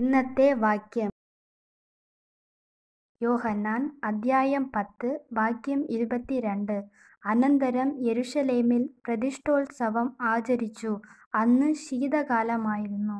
ഇന്നത്തെ വാക്യം യോഹന്നാൻ അദ്ധ്യായം പത്ത് വാക്യം ഇരുപത്തിരണ്ട് അനന്തരം യെരുഷലേമിൽ പ്രതിഷ്ഠോത്സവം ആചരിച്ചു അന്ന് ശീതകാലമായിരുന്നു